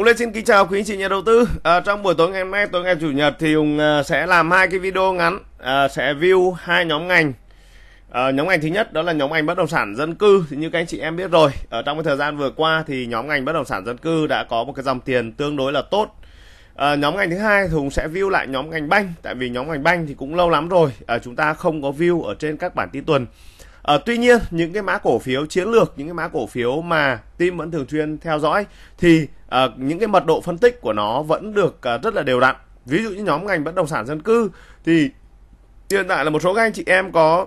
cũng lên xin kính chào quý anh chị nhà đầu tư. À, trong buổi tối ngày hôm nay, tối ngày chủ nhật thì Hùng à, sẽ làm hai cái video ngắn, à, sẽ view hai nhóm ngành. À, nhóm ngành thứ nhất đó là nhóm ngành bất động sản dân cư. Thì như các anh chị em biết rồi, ở trong cái thời gian vừa qua thì nhóm ngành bất động sản dân cư đã có một cái dòng tiền tương đối là tốt. À, nhóm ngành thứ hai thì Hùng sẽ view lại nhóm ngành banh, tại vì nhóm ngành banh thì cũng lâu lắm rồi, à, chúng ta không có view ở trên các bản tin tuần. À, tuy nhiên những cái mã cổ phiếu chiến lược, những cái mã cổ phiếu mà team vẫn thường xuyên theo dõi thì à, những cái mật độ phân tích của nó vẫn được à, rất là đều đặn. Ví dụ như nhóm ngành bất động sản dân cư thì hiện tại là một số các anh chị em có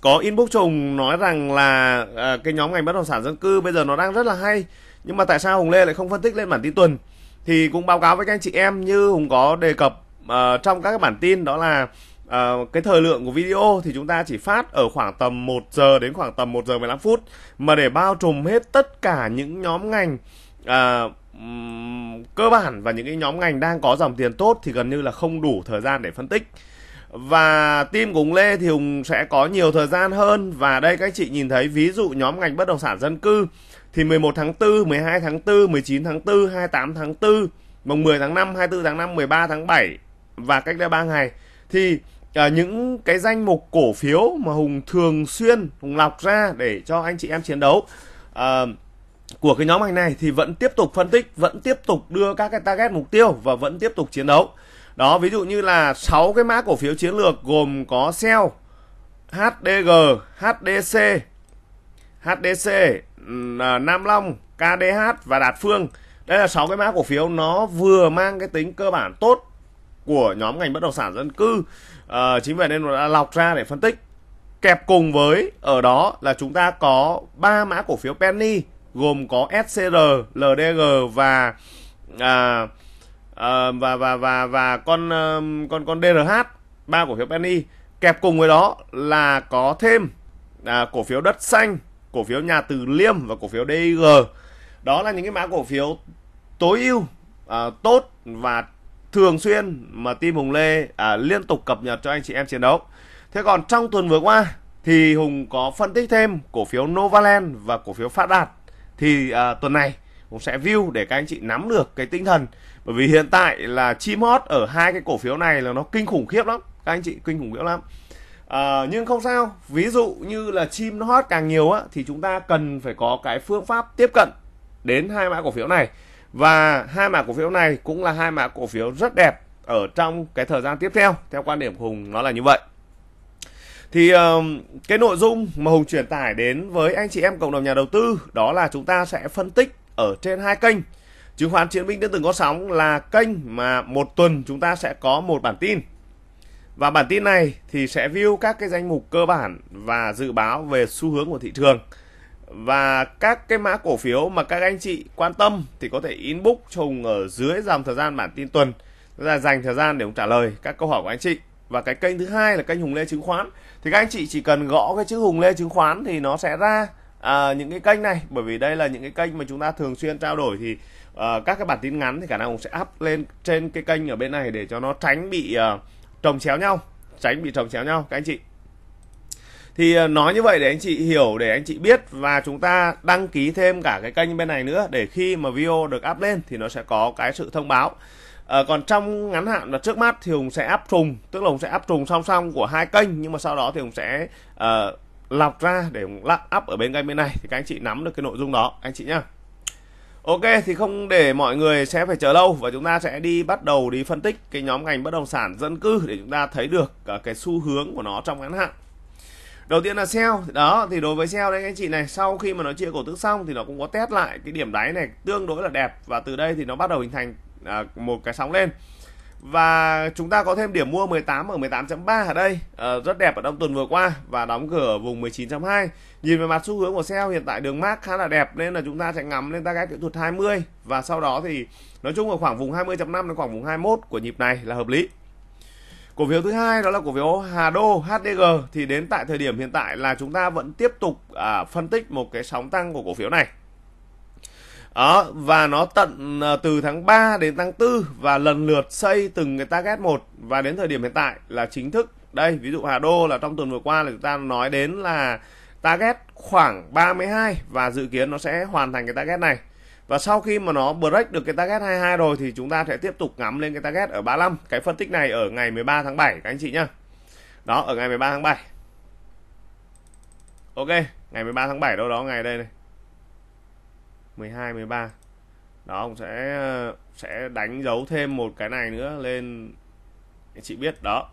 có inbox trùng nói rằng là à, cái nhóm ngành bất động sản dân cư bây giờ nó đang rất là hay nhưng mà tại sao Hùng Lê lại không phân tích lên bản tin tuần thì cũng báo cáo với các anh chị em như Hùng có đề cập uh, trong các bản tin đó là à, cái thời lượng của video thì chúng ta chỉ phát ở khoảng tầm 1 giờ đến khoảng tầm 1 giờ 15 phút mà để bao trùm hết tất cả những nhóm ngành à, cơ bản và những cái nhóm ngành đang có dòng tiền tốt thì gần như là không đủ thời gian để phân tích và team của Hùng Lê thì Hùng sẽ có nhiều thời gian hơn và đây các chị nhìn thấy ví dụ nhóm ngành bất động sản dân cư thì 11 tháng 4, 12 tháng 4, 19 tháng 4, 28 tháng 4, mùng 10 tháng 5, 24 tháng 5, 13 tháng 7 và cách đây 3 ngày thì à, những cái danh mục cổ phiếu mà Hùng thường xuyên Hùng lọc ra để cho anh chị em chiến đấu à, của cái nhóm ngành này thì vẫn tiếp tục phân tích, vẫn tiếp tục đưa các cái target mục tiêu và vẫn tiếp tục chiến đấu. Đó, ví dụ như là 6 cái mã cổ phiếu chiến lược gồm có Shell, HDG, HDC, HDC, à, Nam Long, KDH và Đạt Phương. Đây là 6 cái mã cổ phiếu nó vừa mang cái tính cơ bản tốt của nhóm ngành bất động sản dân cư à, chính vì nên đã lọc ra để phân tích kẹp cùng với ở đó là chúng ta có ba mã cổ phiếu penny gồm có SCR, LDG và à, à, và và và và con con con DRH ba cổ phiếu penny kẹp cùng với đó là có thêm à, cổ phiếu đất xanh, cổ phiếu nhà từ liêm và cổ phiếu DIG. Đó là những cái mã cổ phiếu tối ưu à, tốt và thường xuyên mà team Hùng Lê à, liên tục cập nhật cho anh chị em chiến đấu. Thế còn trong tuần vừa qua thì Hùng có phân tích thêm cổ phiếu Novaland và cổ phiếu Phát Đạt thì à, tuần này Hùng sẽ view để các anh chị nắm được cái tinh thần bởi vì hiện tại là chim hot ở hai cái cổ phiếu này là nó kinh khủng khiếp lắm các anh chị kinh khủng khiếp lắm à, nhưng không sao ví dụ như là chim nó hot càng nhiều á thì chúng ta cần phải có cái phương pháp tiếp cận đến hai mã cổ phiếu này và hai mã cổ phiếu này cũng là hai mã cổ phiếu rất đẹp ở trong cái thời gian tiếp theo theo quan điểm Hùng nó là như vậy thì cái nội dung mà Hùng truyền tải đến với anh chị em cộng đồng nhà đầu tư đó là chúng ta sẽ phân tích ở trên hai kênh chứng khoán chiến binh đến từng có sóng là kênh mà một tuần chúng ta sẽ có một bản tin và bản tin này thì sẽ view các cái danh mục cơ bản và dự báo về xu hướng của thị trường và các cái mã cổ phiếu mà các anh chị quan tâm thì có thể inbox trùng ở dưới dòng thời gian bản tin tuần Tức là dành thời gian để ông trả lời các câu hỏi của anh chị và cái kênh thứ hai là kênh Hùng Lê chứng khoán thì các anh chị chỉ cần gõ cái chữ Hùng Lê chứng khoán thì nó sẽ ra à, những cái kênh này bởi vì đây là những cái kênh mà chúng ta thường xuyên trao đổi thì à, các cái bản tin ngắn thì khả năng cũng sẽ up lên trên cái kênh ở bên này để cho nó tránh bị à, trồng chéo nhau tránh bị trồng chéo nhau các anh chị thì ờ, nói như vậy để anh chị hiểu để anh chị biết và chúng ta đăng ký thêm cả cái kênh bên này nữa để khi mà video được up lên thì nó sẽ có cái sự thông báo à, còn trong ngắn hạn là trước mắt thì hùng sẽ up trùng tức là hùng sẽ up trùng song song của hai kênh nhưng mà sau đó thì hùng sẽ uh, lọc ra để lắp up ở bên kênh bên này thì các anh chị nắm được cái nội dung đó anh chị nhá Ok thì không để mọi người sẽ phải chờ lâu và chúng ta sẽ đi bắt đầu đi phân tích cái nhóm ngành bất động sản dân cư để chúng ta thấy được cái xu hướng của nó trong ngắn hạn đầu tiên là sell đó thì đối với sell đấy anh chị này sau khi mà nó chia cổ tức xong thì nó cũng có test lại cái điểm đáy này tương đối là đẹp và từ đây thì nó bắt đầu hình thành à, một cái sóng lên và chúng ta có thêm điểm mua 18 ở 18.3 ở đây à, rất đẹp ở trong tuần vừa qua và đóng cửa ở vùng 19.2 nhìn về mặt xu hướng của sell hiện tại đường mark khá là đẹp nên là chúng ta sẽ ngắm lên target kỹ thuật 20 và sau đó thì nói chung ở khoảng vùng 20.5 đến khoảng vùng 21 của nhịp này là hợp lý Cổ phiếu thứ hai đó là cổ phiếu Hà Đô HDG thì đến tại thời điểm hiện tại là chúng ta vẫn tiếp tục à, phân tích một cái sóng tăng của cổ phiếu này. Đó, và nó tận à, từ tháng 3 đến tháng 4 và lần lượt xây từng cái target một và đến thời điểm hiện tại là chính thức. Đây, ví dụ Hà Đô là trong tuần vừa qua là chúng ta nói đến là target khoảng 32 và dự kiến nó sẽ hoàn thành cái target này và sau khi mà nó break được cái target 22 rồi thì chúng ta sẽ tiếp tục ngắm lên cái target ở 35 cái phân tích này ở ngày 13 tháng 7 các anh chị nhá đó ở ngày 13 tháng 7 ok ngày 13 tháng 7 đâu đó ngày đây này 12 13 đó ông sẽ sẽ đánh dấu thêm một cái này nữa lên anh chị biết đó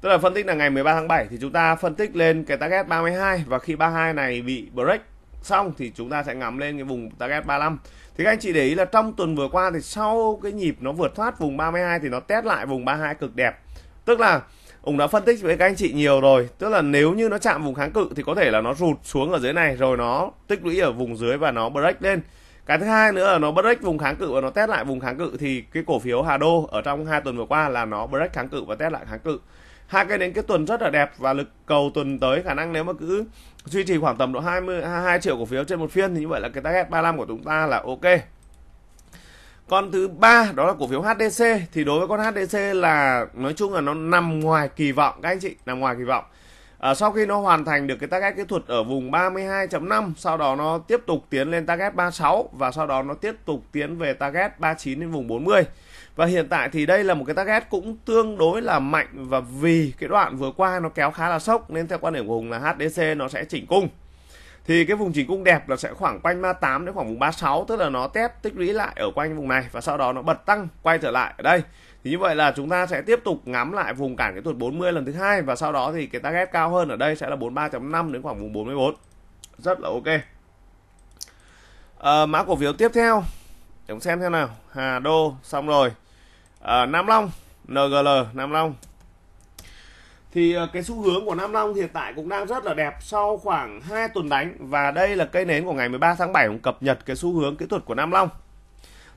tức là phân tích là ngày 13 tháng 7 thì chúng ta phân tích lên cái target 32 và khi 32 này bị break xong thì chúng ta sẽ ngắm lên cái vùng target 35 thì các anh chị để ý là trong tuần vừa qua thì sau cái nhịp nó vượt thoát vùng 32 thì nó test lại vùng 32 cực đẹp tức là ông đã phân tích với các anh chị nhiều rồi Tức là nếu như nó chạm vùng kháng cự Thì có thể là nó rụt xuống ở dưới này Rồi nó tích lũy ở vùng dưới và nó break lên Cái thứ hai nữa là nó break vùng kháng cự Và nó test lại vùng kháng cự Thì cái cổ phiếu Hà Đô Ở trong hai tuần vừa qua là nó break kháng cự Và test lại kháng cự hai cái đến cái tuần rất là đẹp và lực cầu tuần tới khả năng nếu mà cứ duy trì khoảng tầm độ 20 22 triệu cổ phiếu trên một phiên thì như vậy là cái target 35 của chúng ta là ok Còn thứ ba đó là cổ phiếu HDC thì đối với con HDC là nói chung là nó nằm ngoài kỳ vọng các anh chị nằm ngoài kỳ vọng à, sau khi nó hoàn thành được cái target kỹ thuật ở vùng 32.5 sau đó nó tiếp tục tiến lên target 36 và sau đó nó tiếp tục tiến về target 39 đến vùng 40 và hiện tại thì đây là một cái target cũng tương đối là mạnh và vì cái đoạn vừa qua nó kéo khá là sốc nên theo quan điểm của Hùng là HDC nó sẽ chỉnh cung thì cái vùng chỉnh cung đẹp là sẽ khoảng quanh 38 đến khoảng vùng 36 tức là nó test tích lũy lại ở quanh vùng này và sau đó nó bật tăng quay trở lại ở đây thì như vậy là chúng ta sẽ tiếp tục ngắm lại vùng cản cái tuột 40 lần thứ hai và sau đó thì cái target cao hơn ở đây sẽ là 43.5 đến khoảng vùng 44 rất là ok à, mã cổ phiếu tiếp theo chúng cùng xem thế nào Hà Đô xong rồi à, Nam Long NGL Nam Long thì à, cái xu hướng của Nam Long hiện tại cũng đang rất là đẹp sau khoảng 2 tuần đánh và đây là cây nến của ngày 13 tháng 7 cập nhật cái xu hướng kỹ thuật của Nam Long.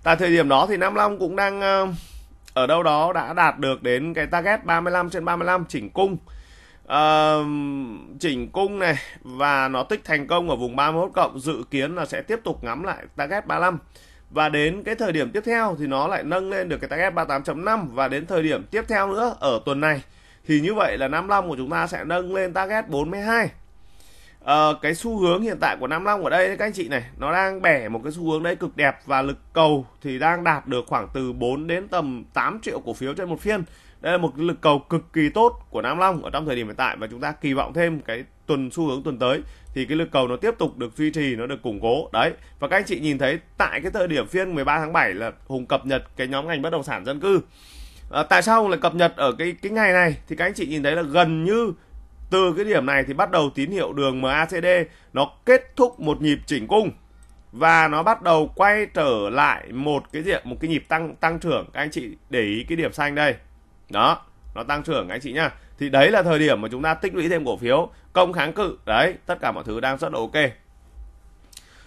Tại thời điểm đó thì Nam Long cũng đang à, ở đâu đó đã đạt được đến cái target 35 trên 35 chỉnh cung. À, chỉnh cung này và nó tích thành công ở vùng 31 cộng dự kiến là sẽ tiếp tục ngắm lại target 35 và đến cái thời điểm tiếp theo thì nó lại nâng lên được cái target 38.5 và đến thời điểm tiếp theo nữa ở tuần này thì như vậy là 55 của chúng ta sẽ nâng lên target 42 à, cái xu hướng hiện tại của 55 ở đây các anh chị này nó đang bẻ một cái xu hướng đấy cực đẹp và lực cầu thì đang đạt được khoảng từ 4 đến tầm 8 triệu cổ phiếu trên một phiên đây là một lực cầu cực kỳ tốt của 55 ở trong thời điểm hiện tại và chúng ta kỳ vọng thêm cái tuần xu hướng tuần tới thì cái lực cầu nó tiếp tục được duy trì nó được củng cố đấy và các anh chị nhìn thấy tại cái thời điểm phiên 13 tháng 7 là hùng cập nhật cái nhóm ngành bất động sản dân cư à, tại sao hùng lại cập nhật ở cái cái ngày này thì các anh chị nhìn thấy là gần như từ cái điểm này thì bắt đầu tín hiệu đường MACD nó kết thúc một nhịp chỉnh cung và nó bắt đầu quay trở lại một cái diện một cái nhịp tăng tăng trưởng các anh chị để ý cái điểm xanh đây đó nó tăng trưởng các anh chị nhá thì đấy là thời điểm mà chúng ta tích lũy thêm cổ phiếu công kháng cự đấy tất cả mọi thứ đang rất là ok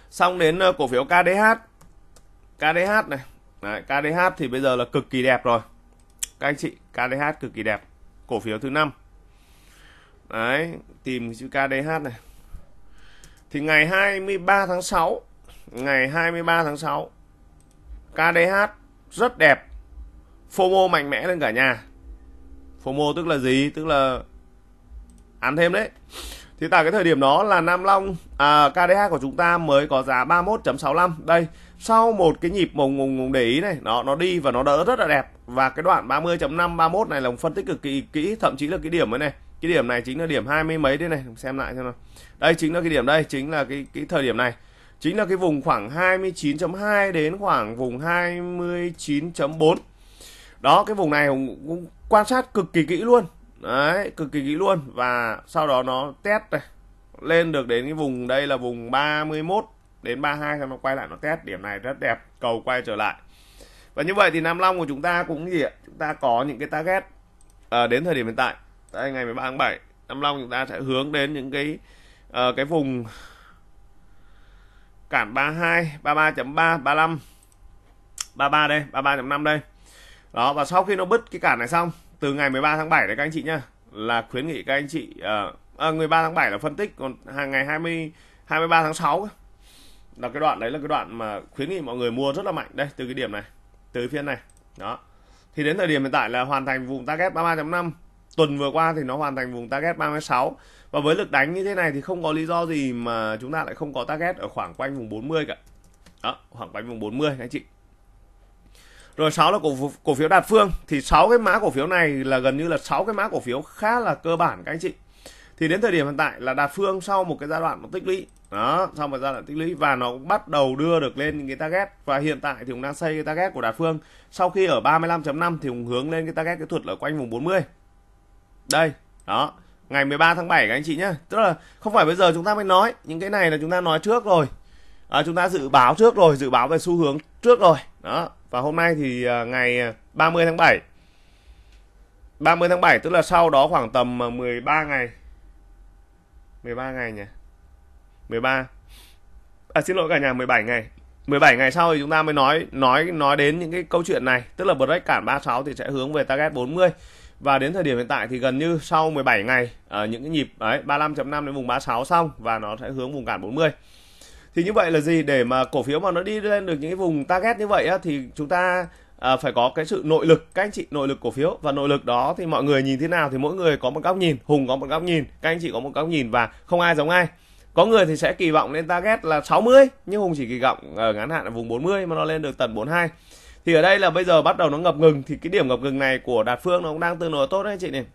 xong đến ờ, cổ phiếu KDH KDH này đấy, KDH thì bây giờ là cực kỳ đẹp rồi các anh chị KDH cực kỳ đẹp cổ phiếu thứ năm đấy tìm chữ KDH này thì ngày 23 tháng 6 ngày 23 tháng 6 KDH rất đẹp FOMO mạnh mẽ lên cả nhà FOMO tức là gì tức là ăn thêm đấy thì tại cái thời điểm đó là Nam Long à, KDH của chúng ta mới có giá 31.65 đây sau một cái nhịp mùng mùng mùng để ý này nó nó đi và nó đỡ rất là đẹp và cái đoạn 30.5 31 này là phân tích cực kỳ kỹ thậm chí là cái điểm ấy này cái điểm này chính là điểm hai mươi mấy đây này xem lại xem nào đây chính là cái điểm đây chính là cái cái thời điểm này chính là cái vùng khoảng 29.2 đến khoảng vùng 29.4 đó cái vùng này hùng cũng quan sát cực kỳ kỹ luôn đấy cực kỳ kỹ luôn và sau đó nó test này lên được đến cái vùng đây là vùng 31 đến 32 xong nó quay lại nó test điểm này rất đẹp cầu quay trở lại và như vậy thì Nam Long của chúng ta cũng gì ạ chúng ta có những cái target à, đến thời điểm hiện tại đây ngày 13 tháng 7 Nam Long chúng ta sẽ hướng đến những cái uh, cái vùng cản 32 33.3 35 33 đây 33.5 đây đó và sau khi nó bứt cái cản này xong từ ngày 13 tháng 7 đấy các anh chị nhá là khuyến nghị các anh chị uh, à, 13 tháng 7 là phân tích còn hàng ngày 20 23 tháng 6 là cái đoạn đấy là cái đoạn mà khuyến nghị mọi người mua rất là mạnh đây từ cái điểm này từ phiên này đó thì đến thời điểm hiện tại là hoàn thành vùng target 33.5 tuần vừa qua thì nó hoàn thành vùng target 36 và với lực đánh như thế này thì không có lý do gì mà chúng ta lại không có target ở khoảng quanh vùng 40 cả đó khoảng quanh vùng 40 anh chị rồi 6 là cổ cổ phiếu đạt phương thì 6 cái mã cổ phiếu này là gần như là 6 cái mã cổ phiếu khá là cơ bản các anh chị thì đến thời điểm hiện tại là đạt phương sau một cái giai đoạn nó tích lũy đó sau một giai đoạn tích lũy và nó cũng bắt đầu đưa được lên những cái target và hiện tại thì cũng đang xây cái target của đạt phương sau khi ở 35.5 thì cũng hướng lên cái target kỹ thuật ở quanh vùng 40 đây đó ngày 13 tháng 7 các anh chị nhé tức là không phải bây giờ chúng ta mới nói những cái này là chúng ta nói trước rồi à, chúng ta dự báo trước rồi dự báo về xu hướng trước rồi đó và hôm nay thì à, ngày 30 à, tháng 7 30 tháng 7 tức là sau đó khoảng tầm 13 à, ngày 13 ngày nhỉ 13 à xin lỗi cả nhà 17 ngày 17 ngày sau thì chúng ta mới nói nói nói đến những cái câu chuyện này tức là break cản 36 thì sẽ hướng về target 40 và đến thời điểm hiện tại thì gần như sau 17 ngày ở những cái nhịp đấy 35.5 đến vùng 36 xong và nó sẽ hướng vùng cản 40 thì như vậy là gì để mà cổ phiếu mà nó đi lên được những cái vùng target như vậy á, thì chúng ta à, phải có cái sự nội lực các anh chị nội lực cổ phiếu và nội lực đó thì mọi người nhìn thế nào thì mỗi người có một góc nhìn hùng có một góc nhìn các anh chị có một góc nhìn và không ai giống ai có người thì sẽ kỳ vọng lên target là 60 nhưng hùng chỉ kỳ vọng ở ngắn hạn là vùng 40 mà nó lên được tận 42 thì ở đây là bây giờ bắt đầu nó ngập ngừng thì cái điểm ngập ngừng này của đạt phương nó cũng đang tương đối tốt đấy anh chị này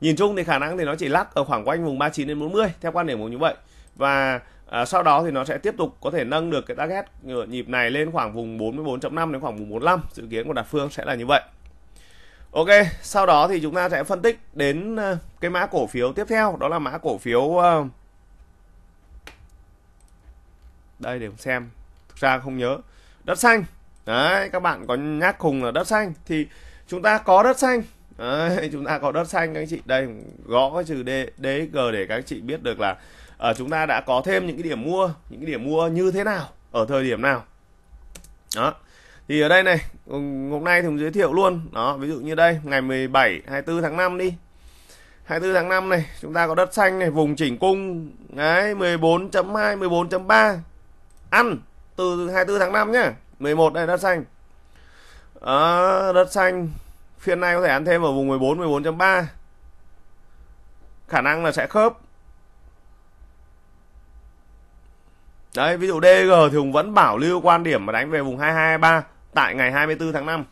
nhìn chung thì khả năng thì nó chỉ lắc ở khoảng quanh vùng 39 đến 40 theo quan điểm của như vậy và À, sau đó thì nó sẽ tiếp tục có thể nâng được cái target nhịp này lên khoảng vùng 44.5 đến khoảng vùng 45 dự kiến của Đạt Phương sẽ là như vậy Ok sau đó thì chúng ta sẽ phân tích đến ờ, cái mã cổ phiếu tiếp theo đó là mã cổ phiếu ờ, đây để xem thực ra không nhớ đất xanh đấy các bạn có nhắc cùng là đất xanh thì chúng ta có đất xanh đấy, chúng ta có đất xanh các anh chị đây gõ cái chữ d dg để các anh chị biết được là uh, chúng ta đã có thêm những cái điểm mua những cái điểm mua như thế nào ở thời điểm nào đó thì ở đây này hôm nay thì mình giới thiệu luôn đó ví dụ như đây ngày 17 24 tháng 5 đi 24 tháng 5 này chúng ta có đất xanh này vùng chỉnh cung đấy 14.2 14.3 ăn từ 24 tháng 5 nhá 11 đây đất xanh đó, đất xanh phiên này có thể ăn thêm ở vùng 14 14.3 khả năng là sẽ khớp Đấy, ví dụ DG thì Hùng vẫn bảo lưu quan điểm mà đánh về vùng 2223 tại ngày 24 tháng 5.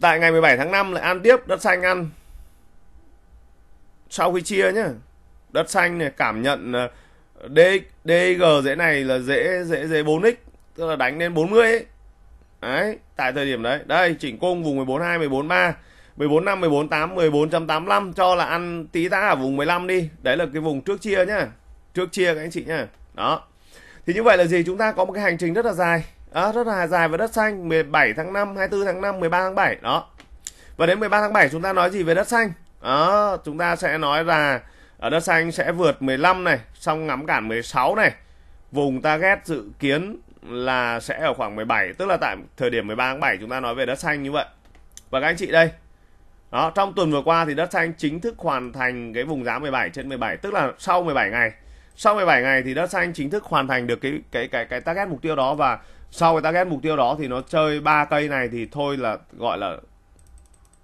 Tại ngày 17 tháng 5 lại ăn tiếp đất xanh ăn. Sau khi chia nhá. Đất xanh này cảm nhận ờ, D, DG dễ này là dễ dễ dễ 4x, tức là đánh lên 40 ấy. Đấy, tại thời điểm đấy. Đây, chỉnh cung vùng 142 143 145 148 14.85 cho là ăn tí tá ở vùng 15 đi. Đấy là cái vùng trước chia nhá trước chia các anh chị nhá đó thì như vậy là gì chúng ta có một cái hành trình rất là dài đó rất là dài và đất xanh 17 tháng 5 24 tháng 5 13 tháng 7 đó và đến 13 tháng 7 chúng ta nói gì về đất xanh đó chúng ta sẽ nói là ở ờ, đất xanh sẽ vượt 15 này xong ngắm cản 16 này vùng target dự kiến là sẽ ở khoảng 17 tức là tại thời điểm 13 tháng 7 chúng ta nói về đất xanh như vậy và các anh chị đây đó trong tuần vừa qua thì đất xanh chính thức hoàn thành cái vùng giá 17 trên 17 tức là sau 17 ngày sau 17 ngày thì đất xanh chính thức hoàn thành được cái cái cái cái target mục tiêu đó và sau cái target mục tiêu đó thì nó chơi ba cây này thì thôi là gọi là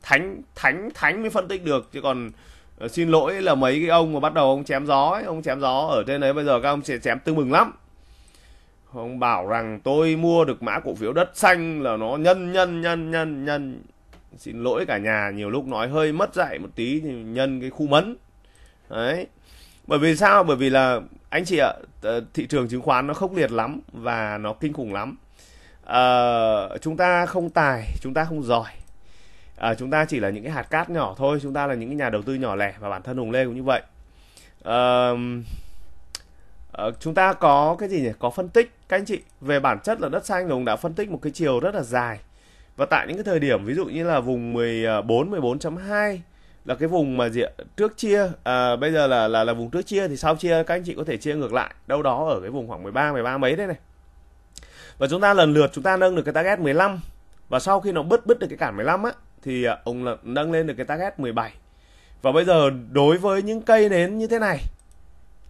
thánh thánh thánh mới phân tích được chứ còn ờ, xin lỗi là mấy cái ông mà bắt đầu ông chém gió ấy, ông chém gió ở trên đấy bây giờ các ông sẽ chém tư mừng lắm ông bảo rằng tôi mua được mã cổ phiếu đất xanh là nó nhân nhân nhân nhân nhân xin lỗi cả nhà nhiều lúc nói hơi mất dạy một tí thì nhân cái khu mấn đấy bởi vì sao bởi vì là anh chị ạ ờ, thị trường chứng khoán nó khốc liệt lắm và nó kinh khủng lắm à, chúng ta không tài chúng ta không giỏi à, chúng ta chỉ là những cái hạt cát nhỏ thôi chúng ta là những cái nhà đầu tư nhỏ lẻ và bản thân hùng lê cũng như vậy à, chúng ta có cái gì nhỉ có phân tích các anh chị về bản chất là đất xanh hùng đã phân tích một cái chiều rất là dài và tại những cái thời điểm ví dụ như là vùng 14 14.2 là cái vùng mà gì ạ? trước chia à, bây giờ là là là vùng trước chia thì sau chia các anh chị có thể chia ngược lại đâu đó ở cái vùng khoảng 13 13 mấy đấy này và chúng ta lần lượt chúng ta nâng được cái target 15 và sau khi nó bứt bứt được cái cản 15 á thì à, ông là nâng lên được cái target 17 và bây giờ đối với những cây nến như thế này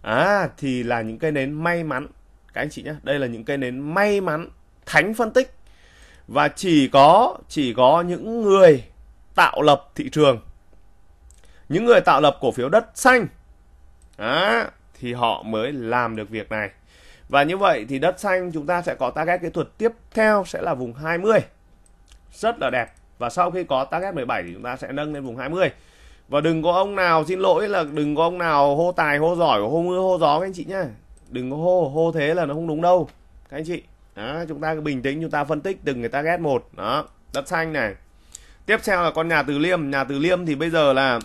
à thì là những cây nến may mắn các anh chị nhé đây là những cây nến may mắn thánh phân tích và chỉ có chỉ có những người tạo lập thị trường những người tạo lập cổ phiếu đất xanh đó, thì họ mới làm được việc này và như vậy thì đất xanh chúng ta sẽ có target kỹ thuật tiếp theo sẽ là vùng 20 rất là đẹp và sau khi có target 17 thì chúng ta sẽ nâng lên vùng 20 và đừng có ông nào xin lỗi là đừng có ông nào hô tài hô giỏi hô mưa hô gió các anh chị nhá đừng có hô hô thế là nó không đúng đâu các anh chị đó, chúng ta bình tĩnh chúng ta phân tích từng người ta ghét một đó đất xanh này tiếp theo là con nhà từ liêm nhà từ liêm thì bây giờ là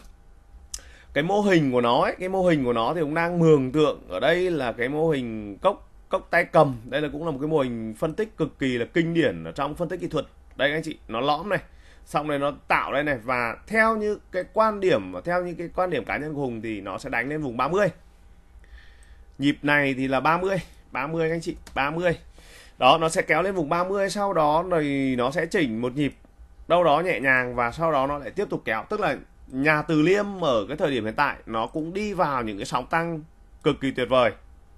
cái mô hình của nó ấy, cái mô hình của nó thì cũng đang mường tượng ở đây là cái mô hình cốc cốc tay cầm đây là cũng là một cái mô hình phân tích cực kỳ là kinh điển ở trong phân tích kỹ thuật đây anh chị nó lõm này xong rồi nó tạo đây này và theo như cái quan điểm và theo như cái quan điểm cá nhân của Hùng thì nó sẽ đánh lên vùng 30 nhịp này thì là 30 30 các anh chị 30 đó nó sẽ kéo lên vùng 30 sau đó rồi nó sẽ chỉnh một nhịp đâu đó nhẹ nhàng và sau đó nó lại tiếp tục kéo tức là nhà từ liêm ở cái thời điểm hiện tại nó cũng đi vào những cái sóng tăng cực kỳ tuyệt vời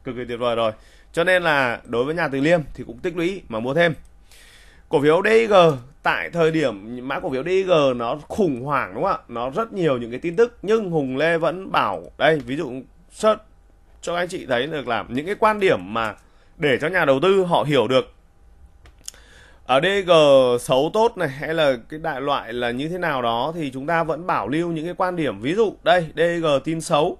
cực kỳ tuyệt vời rồi cho nên là đối với nhà từ liêm thì cũng tích lũy mà mua thêm cổ phiếu dg tại thời điểm mã cổ phiếu dg nó khủng hoảng đúng không ạ nó rất nhiều những cái tin tức nhưng Hùng Lê vẫn bảo đây ví dụ search cho anh chị thấy được là những cái quan điểm mà để cho nhà đầu tư họ hiểu được ở DG xấu tốt này hay là cái đại loại là như thế nào đó thì chúng ta vẫn bảo lưu những cái quan điểm ví dụ đây DG tin xấu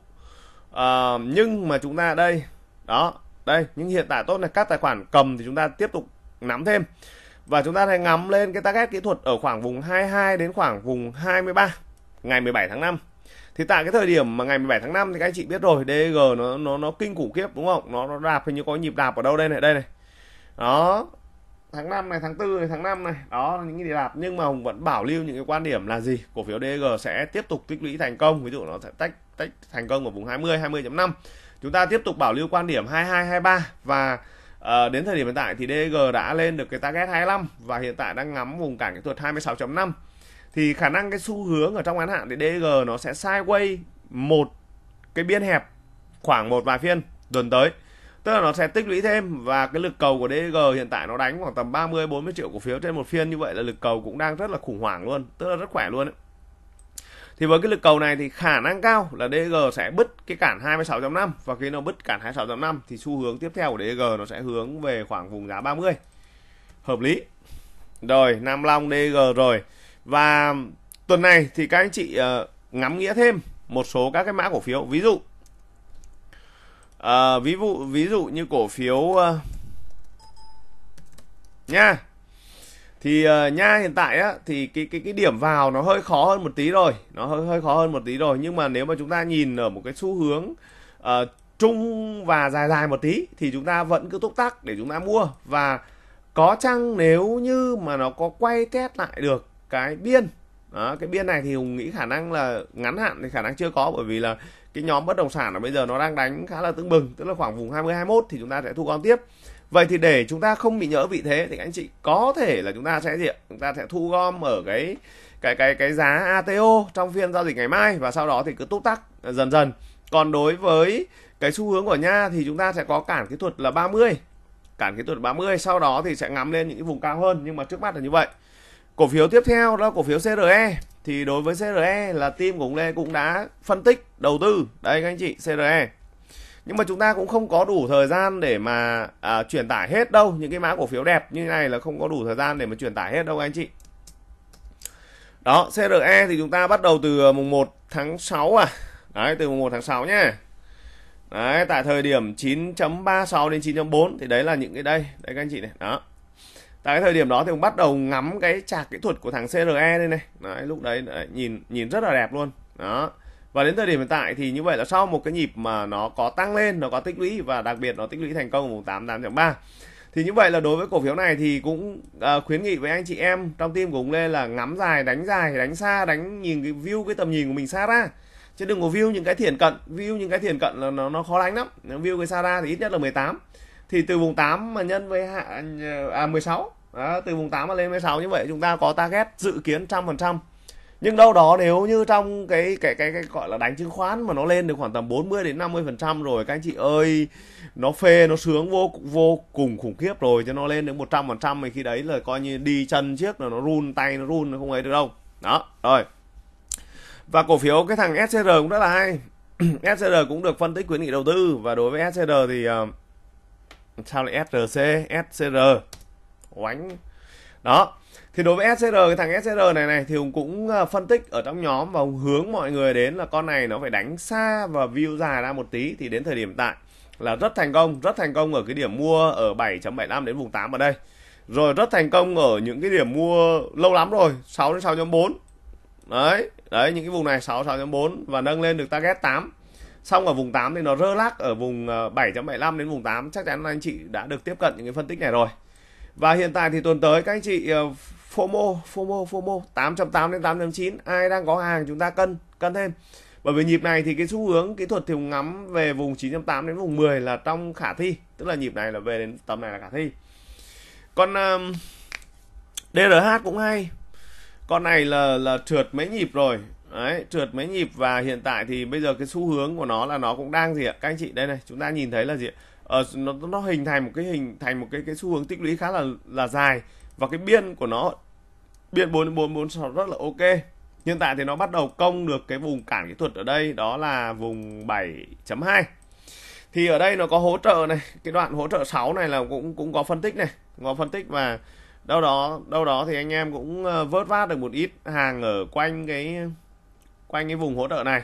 à, nhưng mà chúng ta đây đó đây nhưng hiện tại tốt này các tài khoản cầm thì chúng ta tiếp tục nắm thêm và chúng ta hãy ngắm lên cái target kỹ thuật ở khoảng vùng 22 đến khoảng vùng 23 ngày 17 tháng 5 thì tại cái thời điểm mà ngày 17 tháng 5 thì các anh chị biết rồi DG nó nó nó kinh khủng khiếp đúng không nó nó đạp hình như có nhịp đạp ở đâu đây này đây này đó tháng 5 này tháng 4 này tháng 5 này đó là những cái đề đạt nhưng mà Hùng vẫn bảo lưu những cái quan điểm là gì cổ phiếu DG sẽ tiếp tục tích lũy thành công ví dụ nó sẽ tách tách thành công ở vùng 20 20.5 chúng ta tiếp tục bảo lưu quan điểm 22 23 và uh, đến thời điểm hiện tại thì DG đã lên được cái target 25 và hiện tại đang ngắm vùng cản kỹ thuật 26.5 thì khả năng cái xu hướng ở trong ngắn hạn thì DG nó sẽ sideways một cái biên hẹp khoảng một vài phiên tuần tới tức là nó sẽ tích lũy thêm và cái lực cầu của DG hiện tại nó đánh khoảng tầm 30 40 triệu cổ phiếu trên một phiên như vậy là lực cầu cũng đang rất là khủng hoảng luôn tức là rất khỏe luôn ấy. thì với cái lực cầu này thì khả năng cao là DG sẽ bứt cái cản 26.5 và khi nó bứt cản 26.5 thì xu hướng tiếp theo của DG nó sẽ hướng về khoảng vùng giá 30 hợp lý rồi Nam Long DG rồi và tuần này thì các anh chị ờ, ngắm nghĩa thêm một số các cái mã cổ phiếu ví dụ à, ví dụ ví dụ như cổ phiếu uh, nha thì uh, nha hiện tại á thì cái cái cái điểm vào nó hơi khó hơn một tí rồi nó hơi hơi khó hơn một tí rồi nhưng mà nếu mà chúng ta nhìn ở một cái xu hướng uh, trung và dài dài một tí thì chúng ta vẫn cứ túc tắc để chúng ta mua và có chăng nếu như mà nó có quay test lại được cái biên đó, cái biên này thì hùng nghĩ khả năng là ngắn hạn thì khả năng chưa có bởi vì là cái nhóm bất động sản là bây giờ nó đang đánh khá là tương bừng tức là khoảng vùng 20 21 thì chúng ta sẽ thu gom tiếp vậy thì để chúng ta không bị nhỡ vị thế thì anh chị có thể là chúng ta sẽ gì chúng ta sẽ thu gom ở cái cái cái cái giá ATO trong phiên giao dịch ngày mai và sau đó thì cứ túc tắc dần dần còn đối với cái xu hướng của nha thì chúng ta sẽ có cản kỹ thuật là 30 cản kỹ thuật 30 sau đó thì sẽ ngắm lên những cái vùng cao hơn nhưng mà trước mắt là như vậy Cổ phiếu tiếp theo đó là cổ phiếu CRE. Thì đối với CRE là team của ông Lê cũng đã phân tích đầu tư. Đây các anh chị, CRE. Nhưng mà chúng ta cũng không có đủ thời gian để mà à, truyền tải hết đâu. Những cái mã cổ phiếu đẹp như này là không có đủ thời gian để mà truyền tải hết đâu các anh chị. Đó, CRE thì chúng ta bắt đầu từ à, mùng 1 tháng 6 à. Đấy, từ mùng 1 tháng 6 nhá. Đấy, tại thời điểm 9.36 đến 9.4 thì đấy là những cái đây, đây các anh chị này, đó tại cái thời điểm đó thì ông bắt đầu ngắm cái trạc kỹ thuật của thằng CRE đây này đấy, lúc đấy, đấy nhìn nhìn rất là đẹp luôn đó và đến thời điểm hiện tại thì như vậy là sau một cái nhịp mà nó có tăng lên nó có tích lũy và đặc biệt nó tích lũy thành công ở vùng 88.3 thì như vậy là đối với cổ phiếu này thì cũng à, khuyến nghị với anh chị em trong team của ông Lê là ngắm dài đánh dài đánh xa đánh nhìn cái view cái tầm nhìn của mình xa ra chứ đừng có view những cái thiền cận view những cái thiền cận là nó nó khó đánh lắm view cái xa ra thì ít nhất là 18 thì từ vùng 8 mà nhân với hạ à 16 đó, từ vùng 8 mà lên 16 như vậy chúng ta có target dự kiến trăm phần trăm nhưng đâu đó nếu như trong cái cái cái cái gọi là đánh chứng khoán mà nó lên được khoảng tầm 40 đến 50 phần trăm rồi các anh chị ơi nó phê nó sướng vô vô cùng khủng khiếp rồi cho nó lên đến 100 phần trăm thì khi đấy là coi như đi chân chiếc là nó run tay nó run nó không ấy được đâu đó rồi và cổ phiếu cái thằng SCR cũng rất là hay SCR cũng được phân tích khuyến nghị đầu tư và đối với SCR thì uh, sao lại SRC, SCR. Oánh. Đó. Thì đối với SCR cái thằng SCR này này thì cũng à, phân tích ở trong nhóm và hướng mọi người đến là con này nó phải đánh xa và view dài ra một tí thì đến thời điểm tại là rất thành công, rất thành công ở cái điểm mua ở 7.75 đến vùng 8 ở đây. Rồi rất thành công ở những cái điểm mua lâu lắm rồi, 6 đến 6.4. Đấy, đấy những cái vùng này 6 6.4 và nâng lên được target 8 xong ở vùng 8 thì nó rơ lác ở vùng 7.75 ờ, đến vùng 8 chắc chắn là anh chị đã được tiếp cận những cái phân tích này rồi và hiện tại thì tuần tới các anh chị ờ, FOMO FOMO FOMO 8.8 đến 8.9 ai đang có hàng chúng ta cân cân thêm bởi vì nhịp này thì cái xu hướng kỹ thuật thì ngắm về vùng 9.8 đến vùng 10 là trong khả thi tức là nhịp này là về đến tầm này là khả thi còn um, DRH cũng hay con này là là trượt mấy nhịp rồi Đấy, trượt mấy nhịp và hiện tại thì bây giờ cái xu hướng của nó là nó cũng đang gì ạ? Các anh chị đây này, chúng ta nhìn thấy là gì ạ? Ờ, nó nó hình thành một cái hình thành một cái cái xu hướng tích lũy khá là là dài và cái biên của nó biên 4446 rất là ok. Hiện tại thì nó bắt đầu công được cái vùng cản kỹ thuật ở đây đó là vùng 7.2. Thì ở đây nó có hỗ trợ này, cái đoạn hỗ trợ 6 này là cũng cũng có phân tích này, có phân tích và đâu đó đâu đó thì anh em cũng ờ, vớt vát được một ít hàng ở quanh cái quanh cái vùng hỗ trợ này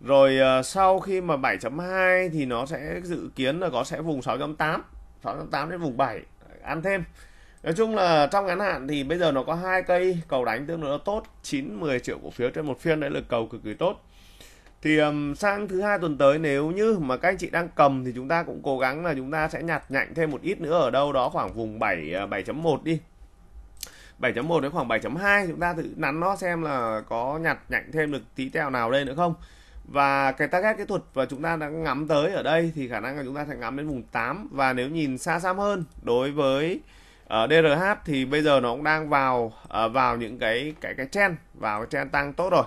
rồi ờ, sau khi mà 7.2 thì nó sẽ dự kiến là có sẽ vùng 6.8 6.8 đến vùng 7 ăn thêm Nói chung là trong ngắn hạn thì bây giờ nó có hai cây cầu đánh tương đối tốt 9 10 triệu cổ phiếu trên một phiên đấy là cầu cực kỳ tốt thì sang thứ hai tuần tới nếu như mà các anh chị đang cầm thì chúng ta cũng cố gắng là chúng ta sẽ nhặt nhạnh thêm một ít nữa ở đâu đó khoảng vùng 7 7.1 ờ, đi 7.1 đến khoảng 7.2 chúng ta tự nắn nó xem là có nhặt nhạnh thêm được tí tẹo nào đây nữa không và cái target kỹ thuật và chúng ta đã ngắm tới ở đây thì khả năng là chúng ta sẽ ngắm đến vùng 8 và nếu nhìn xa xăm hơn đối với uh, ờ, DRH thì bây giờ nó cũng đang vào uh, vào những cái cái cái trend vào cái trend tăng tốt rồi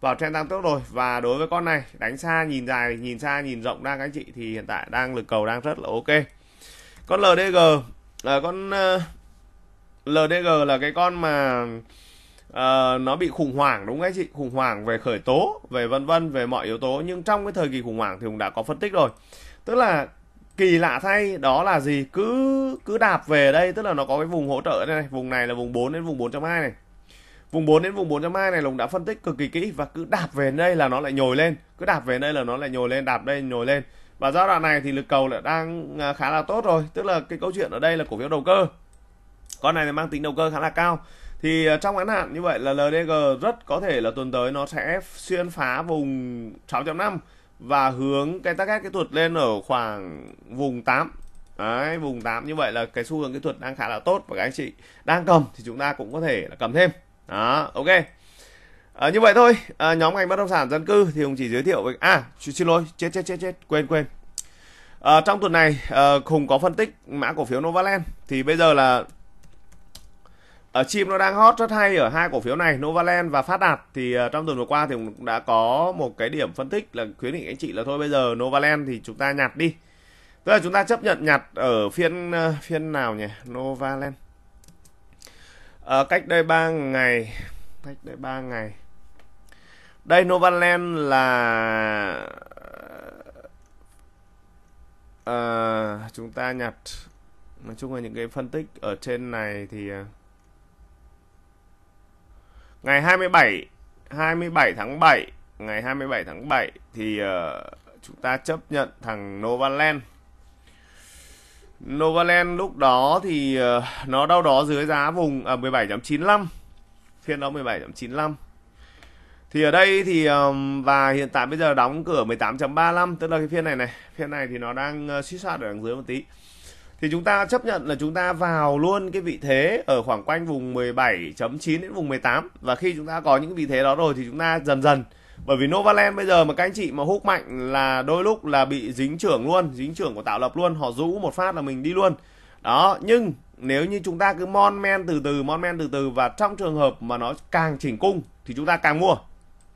vào trend tăng tốt rồi và đối với con này đánh xa nhìn dài nhìn xa nhìn rộng đang các anh chị thì hiện tại đang lực cầu đang rất là ok con LDG uh, ờ, con uh, LDG là cái con mà uh, nó bị khủng hoảng đúng không anh chị khủng hoảng về khởi tố về vân vân về mọi yếu tố nhưng trong cái thời kỳ khủng hoảng thì cũng đã có phân tích rồi tức là kỳ lạ thay đó là gì cứ cứ đạp về đây tức là nó có cái vùng hỗ trợ đây này vùng này là vùng 4 đến vùng 4.2 này vùng 4 đến vùng 4.2 này lùng đã phân tích cực kỳ kỹ và cứ đạp về đây là nó lại nhồi lên cứ đạp về đây là nó lại nhồi lên đạp đây nhồi lên và giai đoạn này thì lực cầu lại đang à, khá là tốt rồi tức là cái câu chuyện ở đây là cổ phiếu đầu cơ con này thì mang tính đầu cơ khá là cao thì ờ, trong ngắn hạn như vậy là LDG rất có thể là tuần tới nó sẽ xuyên phá vùng 6.5 và hướng cái target kỹ thuật lên ở khoảng vùng 8 Đấy, vùng 8 như vậy là cái xu hướng kỹ thuật đang khá là tốt và các anh chị đang cầm thì chúng ta cũng có thể là cầm thêm đó ok à, như vậy thôi à, nhóm ngành bất động sản dân cư thì hùng chỉ giới thiệu với à xin lỗi chết chết chết chết quên quên à, trong tuần này à, hùng có phân tích mã cổ phiếu novaland thì bây giờ là ở ờ, chim nó đang hot rất hay ở hai cổ phiếu này Novaland và Phát Đạt thì ờ, trong tuần vừa qua thì cũng đã có một cái điểm phân tích là khuyến nghị anh chị là thôi bây giờ Novaland thì chúng ta nhặt đi tức là chúng ta chấp nhận nhặt ở phiên ờ, phiên nào nhỉ Novaland ở cách đây 3 ngày cách đây 3 ngày đây Novaland là à, chúng ta nhặt nói chung là những cái phân tích ở trên này thì ngày 27 27 tháng 7 ngày 27 tháng 7 thì uh, chúng ta chấp nhận thằng Novaland Novaland lúc đó thì uh, nó đâu đó dưới giá vùng à, 17.95 phiên đó 17.95 thì ở đây thì và hiện tại bây giờ đóng cửa 18.35 tức là cái phiên này này phiên này thì nó đang suy ờ, suýt ở đằng dưới một tí thì chúng ta chấp nhận là chúng ta vào luôn cái vị thế ở khoảng quanh vùng 17.9 đến vùng 18 và khi chúng ta có những vị thế đó rồi thì chúng ta dần dần bởi vì Novaland bây giờ mà các anh chị mà hút mạnh là đôi lúc là bị dính trưởng luôn dính trưởng của tạo lập luôn họ rũ một phát là mình đi luôn đó nhưng nếu như chúng ta cứ mon men từ từ mon men từ từ và trong trường hợp mà nó càng chỉnh cung thì chúng ta càng mua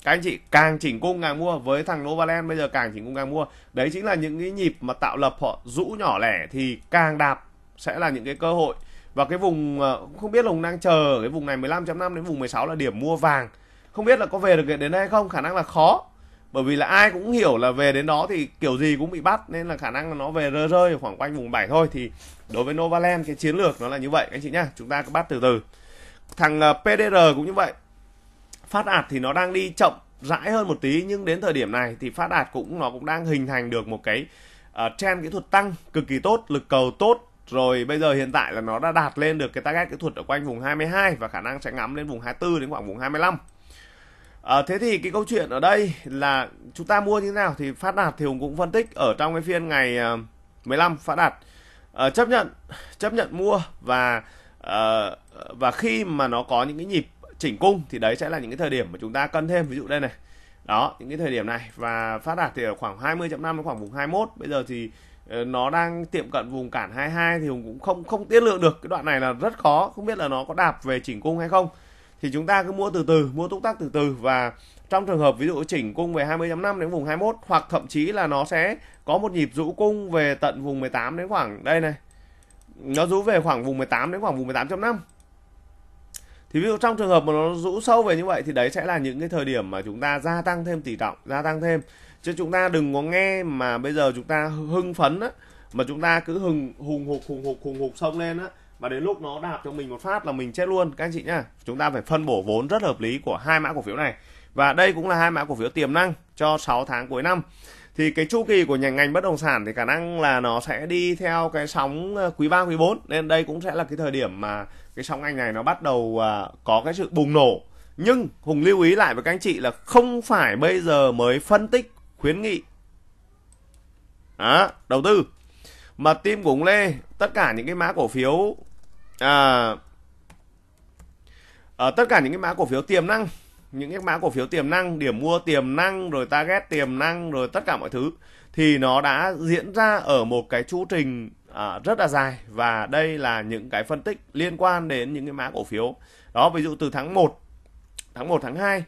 các anh chị càng chỉnh cung càng mua với thằng Novaland bây giờ càng chỉnh cung càng mua đấy chính là những cái nhịp mà tạo lập họ rũ nhỏ lẻ thì càng đạp sẽ là những cái cơ hội và cái vùng ờ, không biết là Hùng đang chờ cái vùng này 15.5 đến vùng 16 là điểm mua vàng không biết là có về được đến đây hay không khả năng là khó bởi vì là ai cũng hiểu là về đến đó thì kiểu gì cũng bị bắt nên là khả năng là nó về rơi rơi khoảng quanh vùng 7 thôi thì đối với Novaland cái chiến lược nó là như vậy anh chị nhá chúng ta cứ bắt từ từ thằng ờ, PDR cũng như vậy phát đạt thì nó đang đi chậm rãi hơn một tí nhưng đến thời điểm này thì phát đạt cũng nó cũng đang hình thành được một cái uh, trend kỹ thuật tăng cực kỳ tốt lực cầu tốt rồi bây giờ hiện tại là nó đã đạt lên được cái target kỹ thuật ở quanh vùng 22 và khả năng sẽ ngắm lên vùng 24 đến khoảng vùng 25 À, ờ, thế thì cái câu chuyện ở đây là chúng ta mua như thế nào thì phát đạt thì hùng cũng phân tích ở trong cái phiên ngày 15 ờ, phát đạt uh, chấp nhận chấp nhận mua và uh, và khi mà nó có những cái nhịp chỉnh cung thì đấy sẽ là những cái thời điểm mà chúng ta cân thêm ví dụ đây này đó những cái thời điểm này và phát đạt thì ở khoảng 20.5 đến khoảng vùng 21 bây giờ thì ờ, nó đang tiệm cận vùng cản 22 thì Hùng cũng không không tiết lượng được cái đoạn này là rất khó không biết là nó có đạp về chỉnh cung hay không thì chúng ta cứ mua từ từ mua túc tắc từ từ và trong trường hợp ví dụ chỉnh cung về 20.5 đến vùng 21 hoặc thậm chí là nó sẽ có một nhịp rũ cung về tận vùng 18 đến khoảng đây này nó rũ về khoảng vùng 18 đến khoảng vùng 18.5 thì ví dụ trong trường hợp mà nó rũ sâu về như vậy thì đấy sẽ là những cái thời điểm mà chúng ta gia tăng thêm tỷ trọng gia tăng thêm chứ chúng ta đừng có nghe mà bây giờ chúng ta hưng phấn á mà chúng ta cứ hừng hùng hục hùng hục hùng hục sông lên á và đến lúc nó đạp cho mình một phát là mình chết luôn các anh chị nhá chúng ta phải phân bổ vốn rất hợp lý của hai mã cổ phiếu này và đây cũng là hai mã cổ phiếu tiềm năng cho 6 tháng cuối năm thì cái chu kỳ của ngành ngành bất động sản thì khả năng là nó sẽ đi theo cái sóng ờ, quý 3 quý 4 nên đây cũng sẽ là cái thời điểm mà cái sóng ngành này nó bắt đầu ờ, có cái sự bùng nổ nhưng Hùng lưu ý lại với các anh chị là không phải bây giờ mới phân tích khuyến nghị à, đầu tư mà team của hùng Lê tất cả những cái mã cổ phiếu à, à, tất cả những cái mã cổ phiếu tiềm năng những cái mã cổ phiếu tiềm năng điểm mua tiềm năng rồi target tiềm năng rồi tất cả mọi thứ thì nó đã diễn ra ở một cái chu trình à, rất là dài và đây là những cái phân tích liên quan đến những cái mã cổ phiếu đó ví dụ từ tháng 1 tháng 1 tháng 2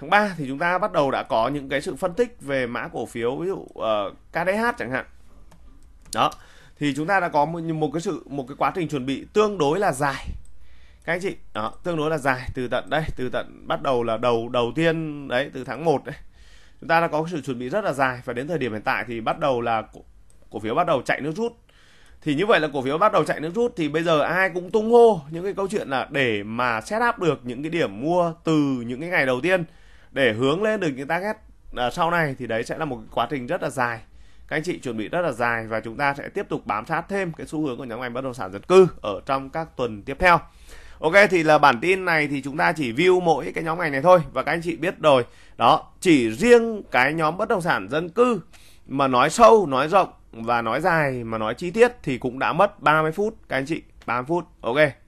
tháng 3 thì chúng ta bắt đầu đã có những cái sự phân tích về mã cổ phiếu ví dụ uh, ờ, KDH chẳng hạn đó thì chúng ta đã có một, một cái sự một cái quá trình chuẩn bị tương đối là dài các anh chị đó, tương đối là dài từ tận đây từ tận bắt đầu là đầu đầu tiên đấy từ tháng 1 đấy chúng ta đã có sự chuẩn bị rất là dài và đến thời điểm hiện tại thì bắt đầu là cổ, cổ phiếu bắt đầu chạy nước rút thì như vậy là cổ phiếu bắt đầu chạy nước rút thì bây giờ ai cũng tung hô những cái câu chuyện là để mà set up được những cái điểm mua từ những cái ngày đầu tiên để hướng lên được những target à, sau này thì đấy sẽ là một quá trình rất là dài các anh chị chuẩn bị rất là dài và chúng ta sẽ tiếp tục bám sát thêm cái xu hướng của nhóm ngành bất động sản dân cư ở trong các tuần tiếp theo Ok thì là bản tin này thì chúng ta chỉ view mỗi cái nhóm ngành này thôi và các anh chị biết rồi. Đó, chỉ riêng cái nhóm bất động sản dân cư mà nói sâu, nói rộng và nói dài mà nói chi tiết thì cũng đã mất 30 phút các anh chị, 30 phút. Ok.